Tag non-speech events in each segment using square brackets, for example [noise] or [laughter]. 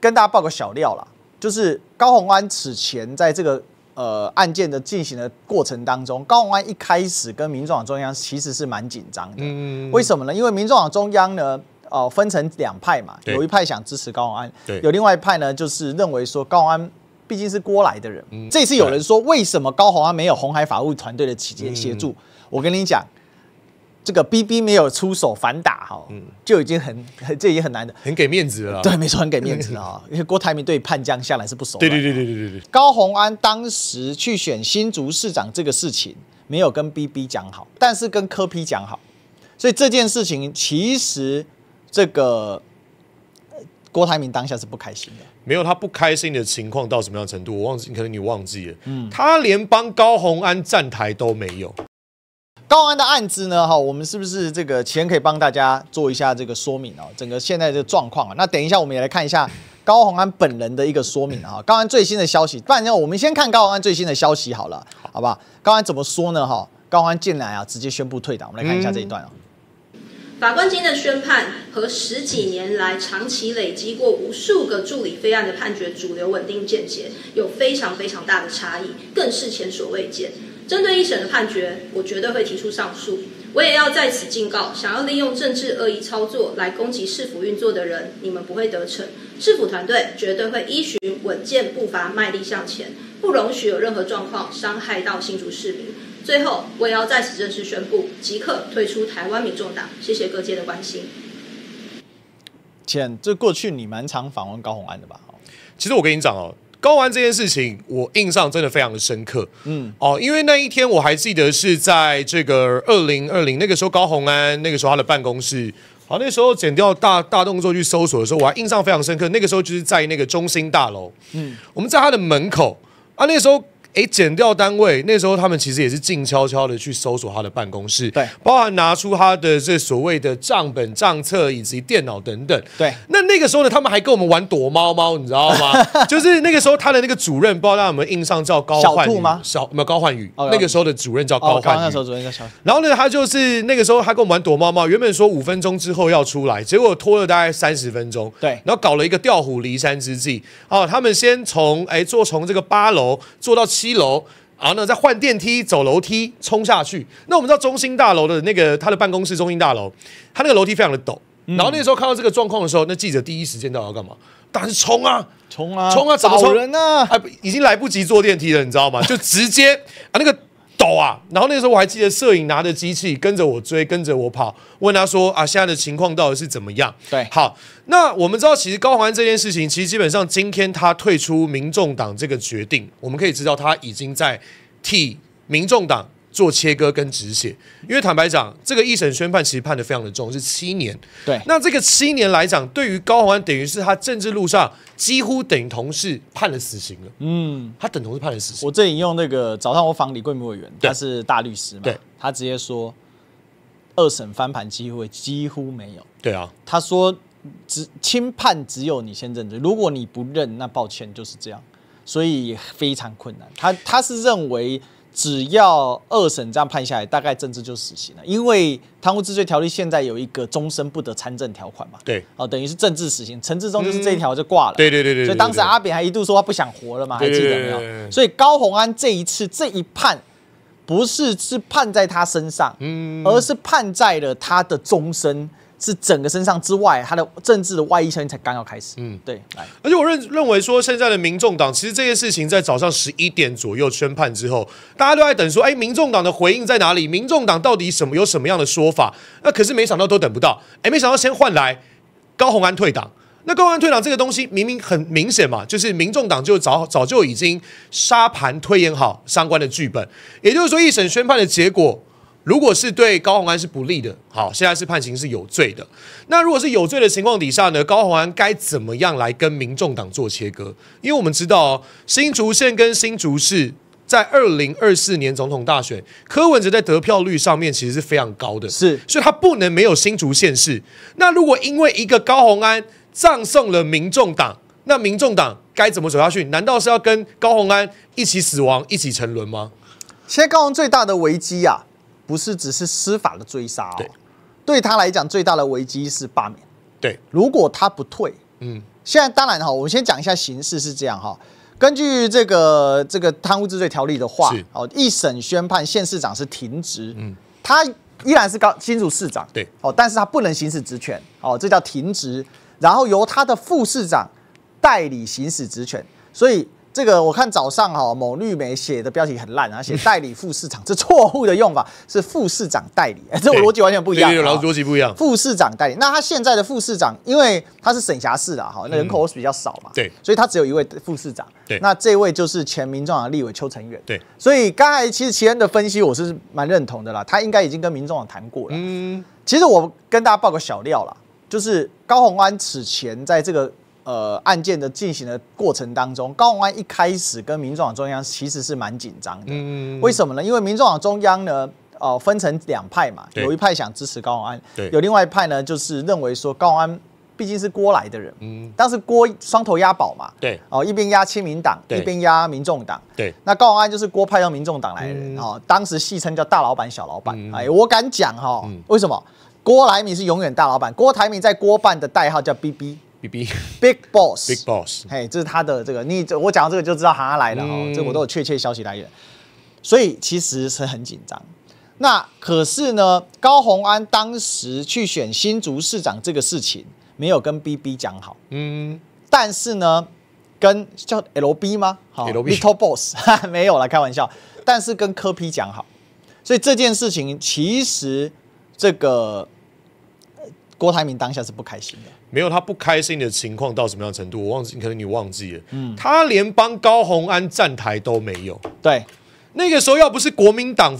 跟大家报个小料啦，就是高宏安此前在这个呃案件的进行的过程当中，高宏安一开始跟民众党中央其实是蛮紧张的。为什么呢？因为民众党中央呢，分成两派嘛，有一派想支持高宏安，有另外一派呢，就是认为说高鸿安毕竟是过来的人。这次有人说为什么高宏安没有红海法务团队的起协助，我跟你讲。这个 BB 没有出手反打哈，就已经很，[laughs] 这也很难的，很给面子了。对，没错，很给面子啊，[laughs] 因为郭台铭对叛江向来是不熟。对对对对对对对。高宏安当时去选新竹市长这个事情，没有跟 BB 讲好，但是跟柯 P 讲好，所以这件事情其实这个郭台铭当下是不开心的。没有，他不开心的情况到什么样程度？我忘记，可能你忘记了。嗯。他连帮高宏安站台都没有。高安的案子呢？哈，我们是不是这个钱可以帮大家做一下这个说明啊？整个现在的状况啊，那等一下我们也来看一下高宏安本人的一个说明啊。高安最新的消息，然呢，我们先看高宏安最新的消息好了，好不好？高安怎么说呢？哈，高安进来啊，直接宣布退党。我们来看一下这一段啊。法官今天的宣判和十几年来长期累积过无数个助理非案的判决主流稳定见解有非常非常大的差异，更是前所未见。针对一审的判决，我绝对会提出上诉。我也要在此警告，想要利用政治恶意操作来攻击市府运作的人，你们不会得逞。市府团队绝对会依循稳健步伐，卖力向前，不容许有任何状况伤害到新竹市民。最后，我也要在此正式宣布，即刻退出台湾民众党。谢谢各界的关心。浅，这过去你蛮常访问高红安的吧？其实我跟你讲哦。高完这件事情，我印象真的非常的深刻。嗯，哦，因为那一天我还记得是在这个二零二零那个时候，高红安那个时候他的办公室，好，那时候剪掉大大动作去搜索的时候，我还印象非常深刻。那个时候就是在那个中心大楼，嗯，我们在他的门口啊，那时候。哎，减掉单位那时候，他们其实也是静悄悄的去搜索他的办公室，对，包含拿出他的这所谓的账本、账册以及电脑等等，对。那那个时候呢，他们还跟我们玩躲猫猫，你知道吗？[laughs] 就是那个时候他的那个主任，不知道大家有没有印象，叫高小兔吗？小没有高焕宇，那个时候的主任叫高焕宇。那时候主任叫小。然后呢，他就是那个时候他跟我们玩躲猫猫，原本说五分钟之后要出来，结果拖了大概三十分钟，对。然后搞了一个调虎离山之计，哦，他们先从哎坐从这个八楼坐到七。七楼，然后呢，再换电梯走楼梯冲下去。那我们知道中心大楼的那个他的办公室，中心大楼，他那个楼梯非常的陡。然后那时候看到这个状况的时候，那记者第一时间到底要干嘛？当然是冲啊，冲啊，冲啊，找人啊！哎，已经来不及坐电梯了，你知道吗？就直接啊那个。哇！然后那时候我还记得摄影拿着机器跟着我追，跟着我跑，问他说：“啊，现在的情况到底是怎么样？”对，好。那我们知道，其实高环这件事情，其实基本上今天他退出民众党这个决定，我们可以知道他已经在替民众党。做切割跟止血，因为坦白讲，这个一审宣判其实判的非常的重，是七年。对，那这个七年来讲，对于高宏安，等于是他政治路上几乎等同是判了死刑了。嗯，他等同是判了死刑。我这引用那个早上我访李桂明委员，他是大律师嘛，对，他直接说二审翻盘机会几乎没有。对啊，他说只轻判只有你先认罪，如果你不认，那抱歉就是这样，所以非常困难。他他是认为。只要二审这样判下来，大概政治就死刑了，因为贪污治罪条例现在有一个终身不得参政条款嘛。对，哦，等于是政治死刑，陈志忠就是这条就挂了。对对对对。所以当时阿扁还一度说他不想活了嘛，还记得没有？所以高宏安这一次这一判，不是是判在他身上，而是判在了他的终身。是整个身上之外，他的政治的外衣层才刚要开始。嗯，对，而且我认认为说，现在的民众党，其实这件事情在早上十一点左右宣判之后，大家都在等说，哎，民众党的回应在哪里？民众党到底什么有什么样的说法？那可是没想到都等不到，哎，没想到先换来高红安退党。那高宏安退党这个东西，明明很明显嘛，就是民众党就早早就已经沙盘推演好相关的剧本，也就是说，一审宣判的结果。如果是对高宏安是不利的，好，现在是判刑是有罪的。那如果是有罪的情况底下呢，高宏安该怎么样来跟民众党做切割？因为我们知道新竹县跟新竹市在二零二四年总统大选，柯文哲在得票率上面其实是非常高的，是，所以他不能没有新竹县市。那如果因为一个高宏安葬送了民众党，那民众党该怎么走下去？难道是要跟高宏安一起死亡、一起沉沦吗？现在高宏最大的危机呀。不是只是司法的追杀哦，对他来讲最大的危机是罢免。对，如果他不退，嗯，现在当然哈，我们先讲一下形式是这样哈。根据这个这个贪污治罪条例的话，哦，一审宣判县市长是停职，嗯，他依然是高新竹市长，对，哦，但是他不能行使职权，哦，这叫停职，然后由他的副市长代理行使职权，所以。这个我看早上哈，某绿媒写的标题很烂，啊，写 [laughs] 代理副市长这错误的用法是副市长代理，[laughs] 这逻辑完全不一样。逻辑不一样，副市长代理。那他现在的副市长，因为他是省辖市的哈，那人口是比较少嘛，对，所以他只有一位副市长。对，那这位就是前民众党立委邱成远。对，所以刚才其实齐恩的分析我是蛮认同的啦，他应该已经跟民众党谈过了。嗯，其实我跟大家报个小料啦，就是高鸿安此前在这个。呃，案件的进行的过程当中，高宏安一开始跟民众党中央其实是蛮紧张的。嗯。为什么呢？因为民众党中央呢，呃，分成两派嘛。有一派想支持高宏安。对。有另外一派呢，就是认为说高安毕竟是郭来的人。嗯。当时郭双头押宝嘛。对。哦，一边压亲民党，一边压民众党。对。那高安就是郭派到民众党来的人。哦。当时戏称叫大老板小老板。哎，我敢讲哈。为什么？郭台铭是永远大老板。郭台铭在郭办的代号叫 BB。Big boss，Big Boss，嘿，这是他的这个，你我讲到这个就知道他来了哦，这我都有确切消息来源，所以其实是很紧张。那可是呢，高宏安当时去选新竹市长这个事情没有跟 BB 讲好，嗯，但是呢，跟叫 LB 吗？好，Little Boss [laughs] 没有了，开玩笑，但是跟柯 P 讲好，所以这件事情其实这个郭台铭当下是不开心的。没有他不开心的情况到什么样程度？我忘记，可能你忘记了。嗯，他连帮高鸿安站台都没有。对，那个时候要不是国民党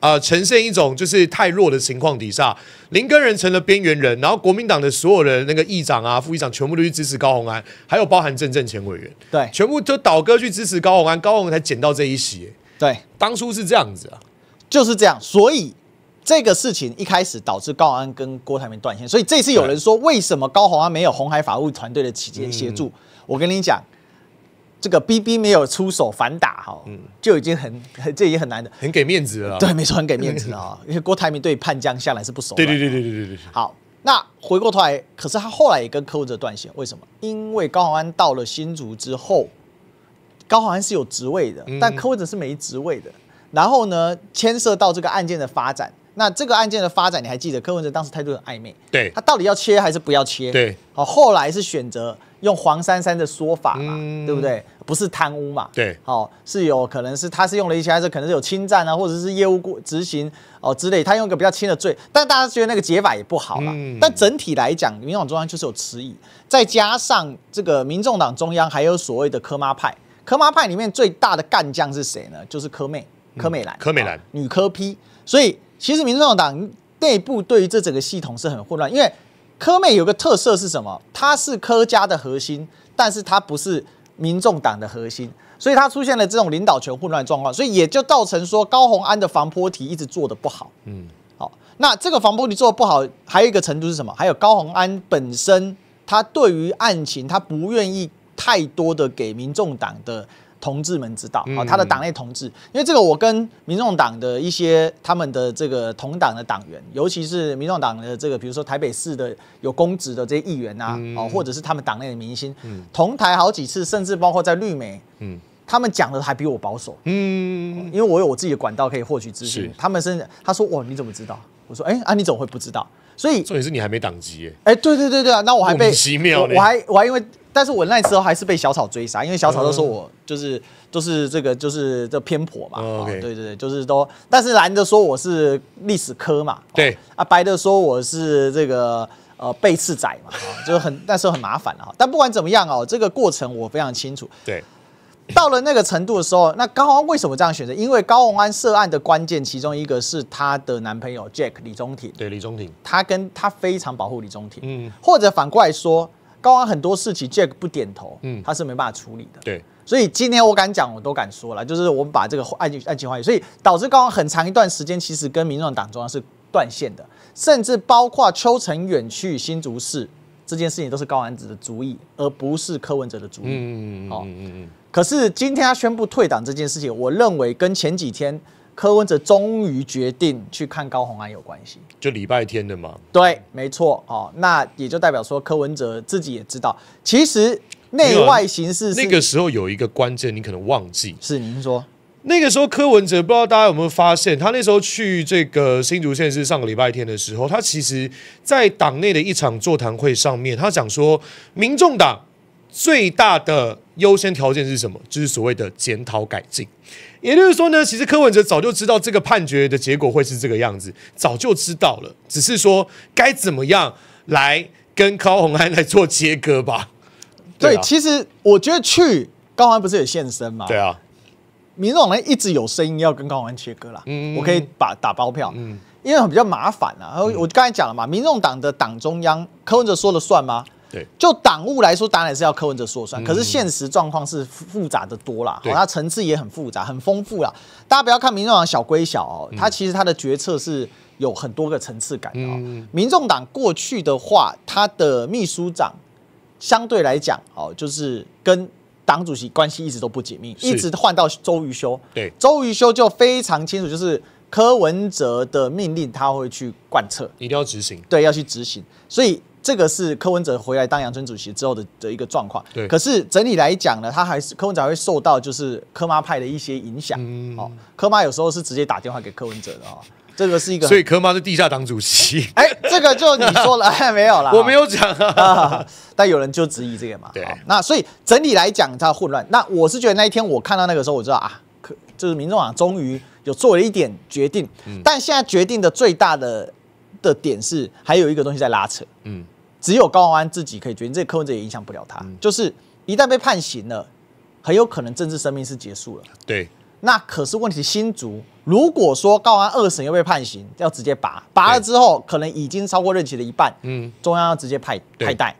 啊呈现一种就是太弱的情况底下，林根人成了边缘人，然后国民党的所有人那个议长啊、副议长全部都去支持高鸿安，还有包含政政前委员，对，全部都倒戈去支持高鸿安，高鸿才捡到这一席。对，当初是这样子啊，就是这样，所以。这个事情一开始导致高安跟郭台铭断线，所以这次有人说为什么高洪安没有红海法务团队的企见协助？我跟你讲，这个 BB 没有出手反打哈，就已经很，这也很难的，很给面子了。对，没错，很给面子啊，[laughs] 因为郭台铭对叛将向来是不熟。对对对对对对对。好，那回过头来，可是他后来也跟客户者断线，为什么？因为高洪安到了新竹之后，高洪安是有职位的，但客户者是没职位的。然后呢，牵涉到这个案件的发展。那这个案件的发展你还记得柯文哲当时态度很暧昧，对他到底要切还是不要切？对，好，后来是选择用黄珊珊的说法嘛，对不对？不是贪污嘛？对，好，是有可能是他是用了一些，还是可能是有侵占啊，或者是业务过执行哦之类，他用一个比较轻的罪，但大家觉得那个解法也不好了。但整体来讲，民进党中央就是有迟疑，再加上这个民众党中央还有所谓的柯妈派，柯妈派里面最大的干将是谁呢？就是柯美，柯美兰，柯美兰女柯批，所以。其实民众党内部对于这整个系统是很混乱，因为科妹有个特色是什么？她是科家的核心，但是她不是民众党的核心，所以她出现了这种领导权混乱状况，所以也就造成说高红安的防坡题一直做的不好。嗯，好，那这个防坡题做的不好，还有一个程度是什么？还有高红安本身，他对于案情他不愿意太多的给民众党的。同志们知道啊，他的党内同志，因为这个我跟民众党的一些他们的这个同党的党员，尤其是民众党的这个，比如说台北市的有公职的这些议员啊，哦，或者是他们党内的明星，同台好几次，甚至包括在绿媒，嗯，他们讲的还比我保守，嗯，因为我有我自己的管道可以获取资讯，他们甚至他说哇，你怎么知道？我说哎啊，你怎么会不知道？所以，重点是你还没党籍耶？哎，对对对对啊，那我还被，我还我还因为。但是我那时候还是被小草追杀，因为小草都说我就是就是这个就是这偏颇嘛，对对对，就是都，但是蓝的说我是历史科嘛，对，啊白的说我是这个呃背刺仔嘛，[laughs] 就是很那时候很麻烦啊。但不管怎么样哦，这个过程我非常清楚。对，到了那个程度的时候，那高宏安为什么这样选择？因为高宏安涉案的关键，其中一个是她的男朋友 Jack 李宗廷，对李宗廷，他跟他非常保护李宗廷，嗯，或者反过来说。高安很多事情，Jack 不点头，嗯，他是没办法处理的，对。所以今天我敢讲，我都敢说了，就是我们把这个爱情爱情话语，所以导致高安很长一段时间其实跟民众党中央是断线的，甚至包括邱成远去新竹市这件事情，都是高安子的主意，而不是柯文哲的主意。嗯，嗯嗯嗯。可是今天他宣布退党这件事情，我认为跟前几天。柯文哲终于决定去看高红安有关系，就礼拜天的嘛。对，没错哦。那也就代表说，柯文哲自己也知道，其实内外形势。那个时候有一个关键，你可能忘记。是您说，那个时候柯文哲不知道大家有没有发现，他那时候去这个新竹县市上个礼拜天的时候，他其实在党内的一场座谈会上面，他讲说，民众党最大的优先条件是什么？就是所谓的检讨改进。也就是说呢，其实柯文哲早就知道这个判决的结果会是这个样子，早就知道了，只是说该怎么样来跟高鸿安来做切割吧。对，其实我觉得去高鸿安不是也现身吗？对啊，民众党一直有声音要跟高鸿安切割啦。嗯，我可以把打包票，嗯，因为比较麻烦啊。我刚才讲了嘛，民众党的党中央，柯文哲说了算吗？就党务来说，当然是要柯文哲说算。可是现实状况是复杂的多啦，好，它层次也很复杂、很丰富啦。大家不要看民众党小归小哦，他其实他的决策是有很多个层次感的。民众党过去的话，他的秘书长相对来讲，哦，就是跟党主席关系一直都不紧密，一直换到周瑜修。对，周瑜修就非常清楚，就是柯文哲的命令他会去贯彻，一定要执行，对，要去执行。所以。这个是柯文哲回来当阳春主席之后的的一个状况。对。可是整体来讲呢，他还是柯文哲会受到就是柯妈派的一些影响。嗯。哦，柯妈有时候是直接打电话给柯文哲的哦。这个是一个。所以柯妈是地下党主席。[laughs] 哎，这个就你说了 [laughs] 没有啦？我没有讲啊。[laughs] 但有人就质疑这个嘛。对。那所以整体来讲，它混乱。那我是觉得那一天我看到那个时候，我知道啊，柯就是民众党终于有做了一点决定。嗯。但现在决定的最大的。的点是还有一个东西在拉扯，嗯，只有高安自己可以决定，这柯文哲也影响不了他。就是一旦被判刑了，很有可能政治生命是结束了。对，那可是问题新竹，如果说高安二审又被判刑，要直接拔，拔了之后可能已经超过任期的一半，嗯，中央要直接派派代。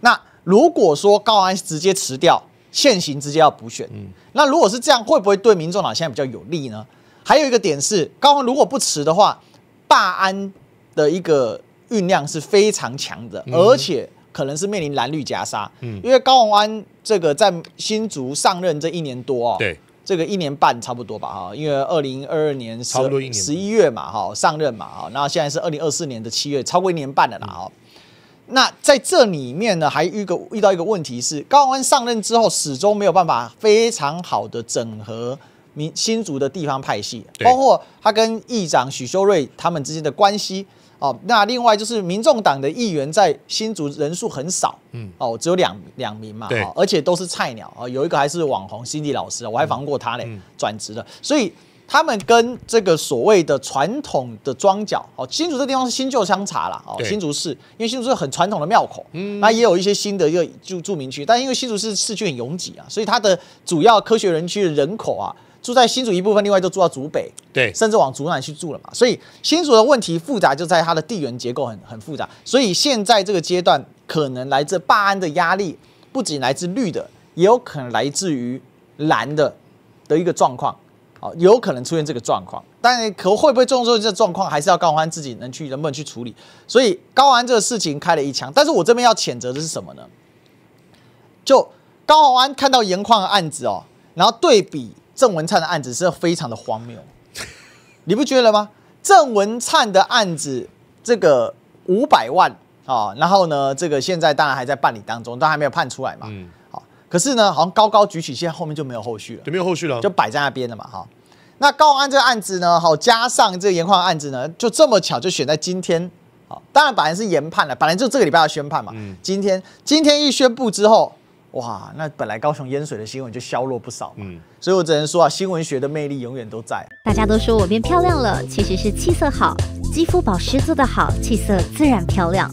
那如果说高安直接辞掉，现行直接要补选，嗯，那如果是这样，会不会对民众党现在比较有利呢？还有一个点是，高安如果不辞的话，罢安。的一个酝酿是非常强的，而且可能是面临蓝绿夹杀。嗯，因为高宏安这个在新竹上任这一年多哦，对，这个一年半差不多吧哈。因为二零二二年十十一月嘛哈上任嘛哈，那现在是二零二四年的七月，超过一年半了啦哈，那在这里面呢，还遇个遇到一个问题是，高安上任之后始终没有办法非常好的整合民新竹的地方派系，包括他跟议长许修睿他们之间的关系。哦，那另外就是民众党的议员在新竹人数很少，嗯，哦，只有两两名嘛，对，而且都是菜鸟啊，有一个还是网红 c i d 老师，我还访过他嘞，转职的，所以他们跟这个所谓的传统的庄脚，哦，新竹这地方是新旧相差了，哦，新竹市因为新竹是很传统的庙口，那也有一些新的一个住住民区，但因为新竹市市区很拥挤啊，所以它的主要科学人区的人口啊。住在新竹一部分，另外就住到竹北，对，甚至往竹南去住了嘛。所以新竹的问题复杂，就在它的地缘结构很很复杂。所以现在这个阶段，可能来自霸安的压力，不仅来自绿的，也有可能来自于蓝的的一个状况，哦，有可能出现这个状况。但可会不会重终出这状况，还是要高安自己能去能不能去处理。所以高安这个事情开了一枪，但是我这边要谴责的是什么呢？就高安看到盐矿案子哦，然后对比。郑文灿的案子是非常的荒谬，你不觉得吗？郑文灿的案子，这个五百万啊，然后呢，这个现在当然还在办理当中，都还没有判出来嘛。嗯。好，可是呢，好像高高举起，现在后面就没有后续了，就没有后续了，就摆在那边了嘛。哈，那高安这个案子呢，好加上这个严矿案子呢，就这么巧，就选在今天。好，当然本来是研判了，本来就这个礼拜要宣判嘛。嗯。今天今天一宣布之后。哇，那本来高雄淹水的新闻就消落不少嘛，所以我只能说啊，新闻学的魅力永远都在。大家都说我变漂亮了，其实是气色好，肌肤保湿做得好，气色自然漂亮。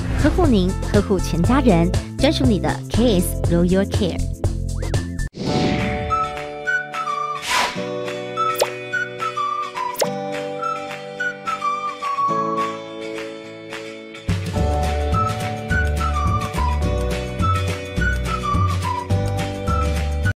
呵护您，呵护全家人，专属你的 KS Royal Care。